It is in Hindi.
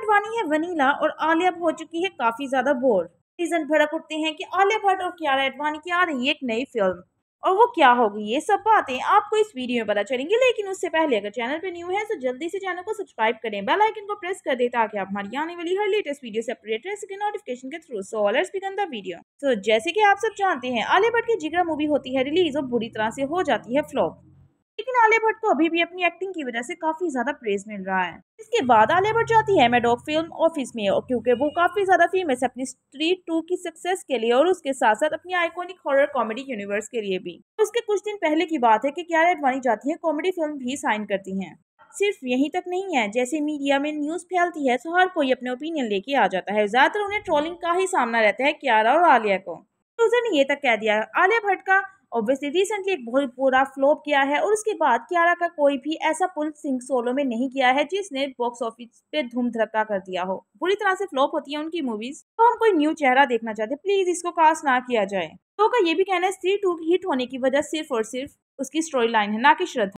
आडवाणी है वनीला और आलिया हो चुकी है काफ़ी ज़्यादा बोर रीजन भड़क उठते हैं कि आलिया भट्ट और क्यारा एडवाणी की आ रही है एक नई फिल्म और वो क्या होगी ये सब बातें आपको इस वीडियो में पता चलेंगी लेकिन उससे पहले अगर चैनल पे न्यू है तो जल्दी से चैनल को सब्सक्राइब करें बेल आइकन को प्रेस कर दें ताकि आप हमारी आने वाली हर लेटेस्ट वीडियो से अपडेट रह सके नोटिफिकेशन के through so begin the video तो जैसे कि आप सब जानते हैं आलिया भट्ट की जिगरा मूवी होती है रिलीज और बुरी तरह से हो जाती है फ्लॉप लेकिन आलिया भट्ट को अभी भी अपनी एक्टिंग की वजह से काफी ज्यादा प्रेज मिल रहा है इसके बाद आलिया भट्ट जाती है मेडॉक फिल्म ऑफिस में और क्योंकि वो काफी ज्यादा फेमस है अपनी स्ट्रीट टू की सक्सेस के लिए और उसके साथ साथ अपनी आइकोनिक हॉरर कॉमेडी यूनिवर्स के लिए भी तो उसके कुछ दिन पहले की बात है की क्या एडवाणी जाती है कॉमेडी फिल्म भी साइन करती है सिर्फ यहीं तक नहीं है जैसे मीडिया में न्यूज फैलती है तो हर कोई अपने ओपिनियन लेके आ जाता है ज्यादातर उन्हें ट्रोलिंग का ही सामना रहता है क्यारा और आलिया को तो ने ये तक कह दिया आलिया भट्ट का ऑब्वियसली रिसेंटली एक बहुत बुरा फ्लॉप किया है और उसके बाद क्यारा का कोई भी ऐसा पुल सिंह सोलो में नहीं किया है जिसने बॉक्स ऑफिस पे धूम धड़का कर दिया हो बुरी तरह से फ्लॉप होती है उनकी मूवीज तो हम कोई न्यू चेहरा देखना चाहते प्लीज इसको कास्ट ना किया जाए तो का ये भी कहना है स्त्री टू हिट होने की वजह सिर्फ और सिर्फ उसकी स्टोरी लाइन है ना कि श्रद्धा